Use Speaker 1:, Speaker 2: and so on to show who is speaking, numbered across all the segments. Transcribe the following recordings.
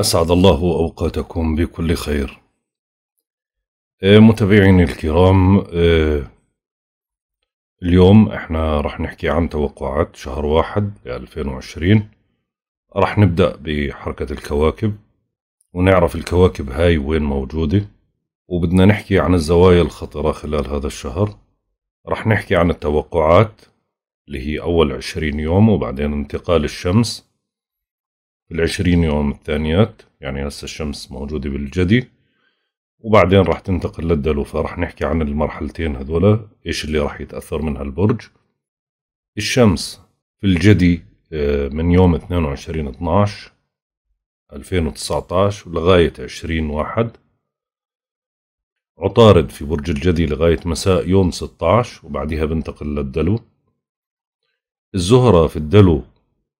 Speaker 1: أسعد الله أوقاتكم بكل خير آه، متابعيني الكرام آه، اليوم احنا راح نحكي عن توقعات شهر واحد لألفين وعشرين راح نبدأ بحركة الكواكب ونعرف الكواكب هاي وين موجودة وبدنا نحكي عن الزوايا الخطرة خلال هذا الشهر راح نحكي عن التوقعات اللي هي أول عشرين يوم وبعدين انتقال الشمس العشرين يوم الثانيات يعني هسه الشمس موجودة بالجدي وبعدين راح تنتقل للدلو فراح نحكي عن المرحلتين هذولا ايش اللي راح يتأثر منها البرج الشمس في الجدي آه، من يوم 22 12 2019 لغاية 20 واحد عطارد في برج الجدي لغاية مساء يوم 16 وبعدها بنتقل للدلو الزهرة في الدلو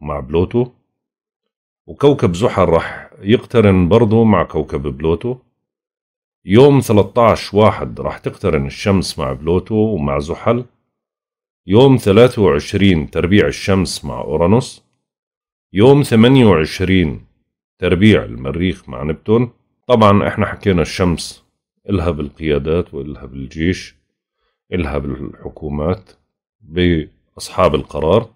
Speaker 1: مع بلوتو وكوكب زحل رح يقترن برضه مع كوكب بلوتو يوم 13 واحد رح تقترن الشمس مع بلوتو ومع زحل يوم 23 تربيع الشمس مع أورانوس يوم 28 تربيع المريخ مع نبتون طبعا احنا حكينا الشمس إلها بالقيادات وإلها بالجيش إلها بالحكومات بأصحاب القرار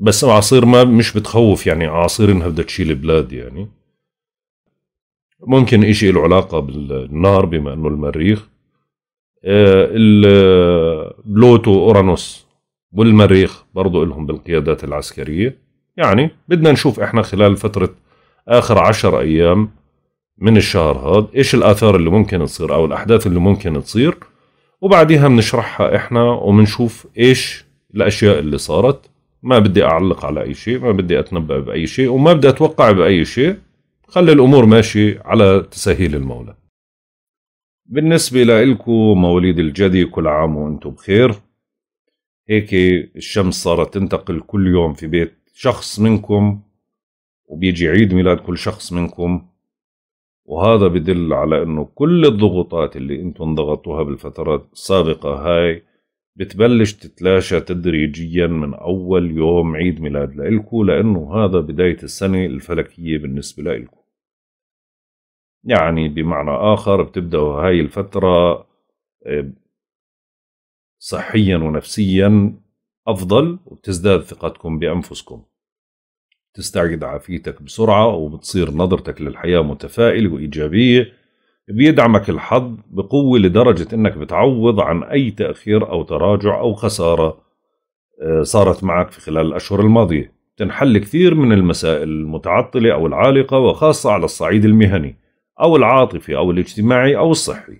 Speaker 1: بس اعاصير ما مش بتخوف يعني اعاصير انها بدها تشيل بلاد يعني ممكن إشي له علاقة بالنار بما انه المريخ آه، بلوتو اورانوس والمريخ برضو لهم بالقيادات العسكرية يعني بدنا نشوف احنا خلال فترة اخر عشر ايام من الشهر هذا ايش الاثار اللي ممكن تصير او الاحداث اللي ممكن تصير وبعديها بنشرحها احنا وبنشوف ايش الاشياء اللي صارت ما بدي أعلق على أي شيء ما بدي أتنبأ بأي شيء وما بدي أتوقع بأي شيء خلي الأمور ماشي على تسهيل المولى بالنسبة لإلكو مواليد الجدي كل عام وأنتم بخير هيك الشمس صارت تنتقل كل يوم في بيت شخص منكم وبيجي عيد ميلاد كل شخص منكم وهذا بدل على انه كل الضغوطات اللي انتم ضغطوها بالفترات السابقة هاي بتبلش تتلاشى تدريجيا من أول يوم عيد ميلاد لإلكو لأنه هذا بداية السنة الفلكية بالنسبة لإلكو يعني بمعنى آخر بتبدأوا هاي الفترة آه، صحيا ونفسيا أفضل وبتزداد ثقتكم بأنفسكم تستعيد عافيتك بسرعة وبتصير نظرتك للحياة متفائلة وإيجابية بيدعمك الحظ بقوة لدرجة انك بتعوض عن اي تأخير او تراجع او خسارة آه، صارت معك في خلال الاشهر الماضية تنحل كثير من المسائل المتعطلة او العالقة وخاصة على الصعيد المهني او العاطفي او الاجتماعي او الصحي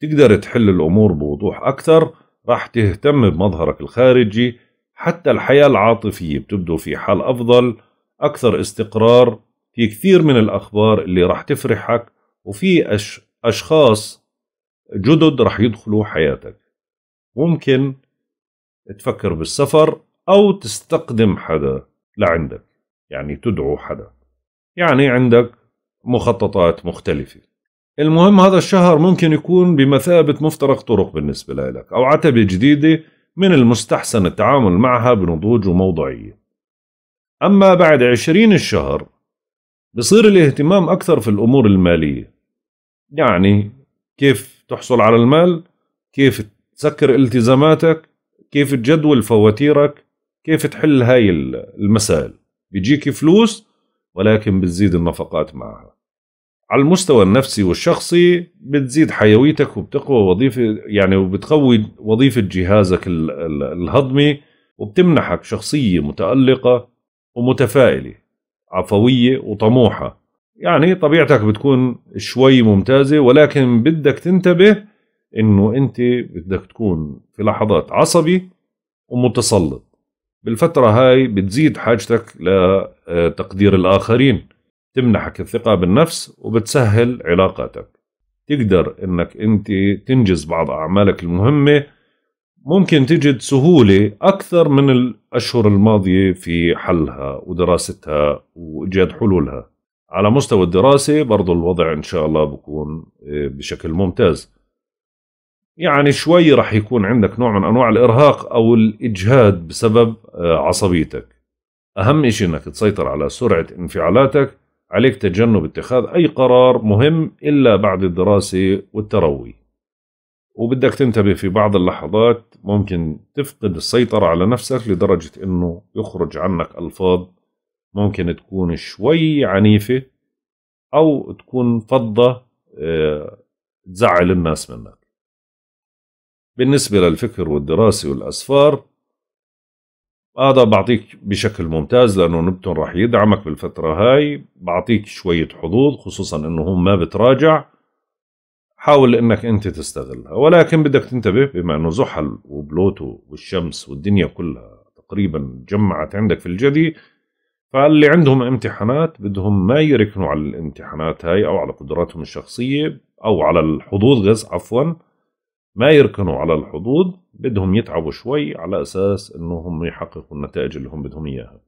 Speaker 1: تقدر تحل الامور بوضوح اكثر راح تهتم بمظهرك الخارجي حتى الحياة العاطفية بتبدو في حال افضل اكثر استقرار في كثير من الاخبار اللي راح تفرحك وفي أش... أشخاص جدد رح يدخلوا حياتك ممكن تفكر بالسفر أو تستقدم حدا لعندك يعني تدعو حدا يعني عندك مخططات مختلفة المهم هذا الشهر ممكن يكون بمثابة مفترق طرق بالنسبة لك أو عتبة جديدة من المستحسن التعامل معها بنضوج وموضعية أما بعد عشرين الشهر بصير الاهتمام أكثر في الأمور المالية يعني كيف تحصل على المال كيف تسكر التزاماتك كيف تجدول فواتيرك كيف تحل هاي المسائل بيجيك فلوس ولكن بتزيد النفقات معها على المستوى النفسي والشخصي بتزيد حيويتك وبتقوى وظيفة يعني وبتقوي وظيفة جهازك الهضمي وبتمنحك شخصية متألقة ومتفائلة عفوية وطموحة يعني طبيعتك بتكون شوي ممتازه ولكن بدك تنتبه انه انت بدك تكون في لحظات عصبي ومتسلط بالفترة هاي بتزيد حاجتك لتقدير الآخرين تمنحك الثقة بالنفس وبتسهل علاقاتك تقدر انك انت تنجز بعض أعمالك المهمة ممكن تجد سهولة أكثر من الأشهر الماضية في حلها ودراستها وإيجاد حلولها على مستوى الدراسة برضو الوضع إن شاء الله بكون آه، بشكل ممتاز يعني شوي رح يكون عندك نوع من أنواع الإرهاق أو الإجهاد بسبب آه، عصبيتك أهم إشي أنك تسيطر على سرعة انفعالاتك عليك تجنب اتخاذ أي قرار مهم إلا بعد الدراسة والتروي وبدك تنتبه في بعض اللحظات ممكن تفقد السيطرة على نفسك لدرجة أنه يخرج عنك ألفاظ ممكن تكون شوي عنيفة أو تكون فضة آه، تزعل الناس منك بالنسبة للفكر والدراسة والأسفار هذا بعطيك بشكل ممتاز لأنه نبتون راح يدعمك بالفترة هاي بعطيك شوية حظوظ خصوصا أنه هو ما بتراجع حاول انك انت تستغلها ولكن بدك تنتبه بما انه زحل وبلوتو والشمس والدنيا كلها تقريبا جمعت عندك في الجدي فاللي عندهم امتحانات بدهم ما يركنوا على الامتحانات هاي او على قدراتهم الشخصيه او على الحظوظ غز عفوا ما يركنوا على الحظوظ بدهم يتعبوا شوي على اساس انهم يحققوا النتائج اللي هم بدهم اياها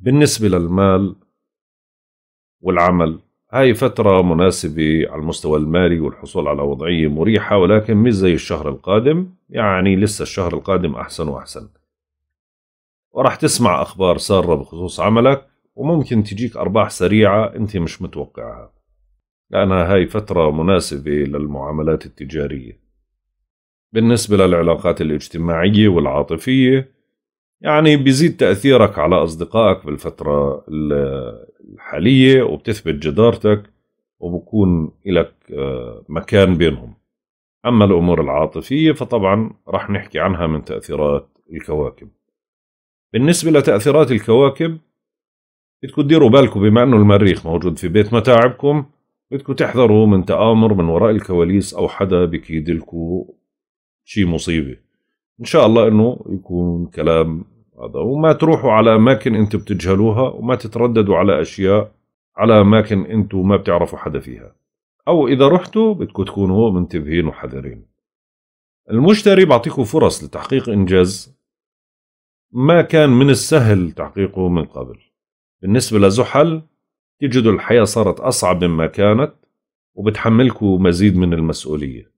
Speaker 1: بالنسبه للمال والعمل هاي فترة مناسبة على المستوى المالي والحصول على وضعية مريحة ولكن مش زي الشهر القادم يعني لسه الشهر القادم أحسن وأحسن وراح تسمع أخبار سارة بخصوص عملك وممكن تجيك أرباح سريعة أنت مش متوقعها لأنها هاي فترة مناسبة للمعاملات التجارية بالنسبة للعلاقات الاجتماعية والعاطفية يعني بيزيد تأثيرك على أصدقائك بالفترة الحالية وبتثبت جدارتك وبكون لك آه، مكان بينهم أما الأمور العاطفية فطبعا رح نحكي عنها من تأثيرات الكواكب بالنسبة لتأثيرات الكواكب بدكم تديروا بالكم بما انه المريخ موجود في بيت متاعبكم بدكم تحذروا من تآمر من وراء الكواليس او حدا بكيد لكم شي مصيبة ان شاء الله انه يكون كلام هذا وما تروحوا على اماكن انتم بتجهلوها وما تترددوا على اشياء على اماكن انتم ما بتعرفوا حدا فيها او اذا رحتوا بدكم تكونوا منتبهين وحذرين المشتري بعطيكم فرص لتحقيق انجاز ما كان من السهل تحقيقه من قبل بالنسبة لزحل تجدوا الحياة صارت أصعب مما كانت وبتحملكوا مزيد من المسؤولية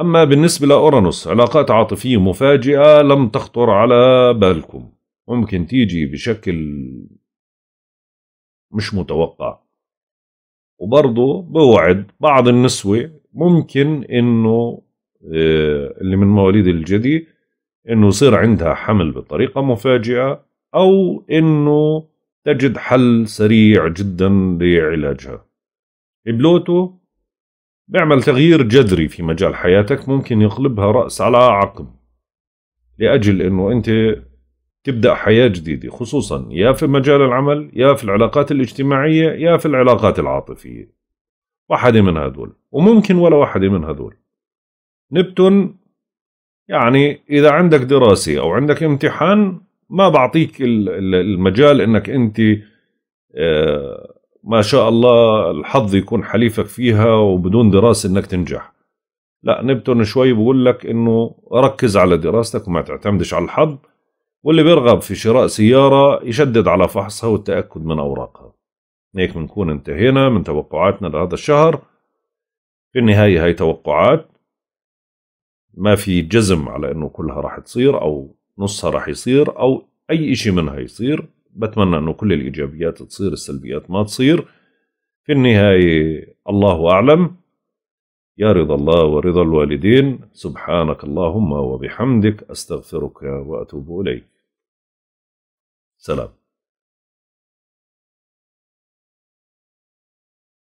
Speaker 1: أما بالنسبة لأورانوس علاقات عاطفية مفاجئة لم تخطر على بالكم ممكن تيجي بشكل مش متوقع وبرضه بوعد بعض النسوة ممكن انه آه، اللي من مواليد الجدي انه يصير عندها حمل بطريقه مفاجئه او انه تجد حل سريع جدا لعلاجها بلوتو بيعمل تغيير جذري في مجال حياتك ممكن يقلبها رأس على عقب لأجل أنه أنت تبدأ حياة جديدة خصوصا يا في مجال العمل يا في العلاقات الاجتماعية يا في العلاقات العاطفية واحدة من هذول وممكن ولا واحدة من هذول نبتون يعني اذا عندك دراسه او عندك امتحان ما بعطيك المجال انك انت آه، ما شاء الله الحظ يكون حليفك فيها وبدون دراسه انك تنجح لا نبتون شوي بقول لك انه ركز على دراستك وما تعتمدش على الحظ واللي بيرغب في شراء سياره يشدد على فحصها والتاكد من اوراقها هيك بنكون انتهينا من توقعاتنا لهذا الشهر في النهايه هي توقعات ما في جزم على انه كلها راح تصير او نصها راح يصير او اي شيء منها يصير بتمنى انه كل الايجابيات تصير السلبيات ما تصير في النهايه الله اعلم يا رضا الله ورضا الوالدين سبحانك اللهم وبحمدك استغفرك واتوب اليك سلام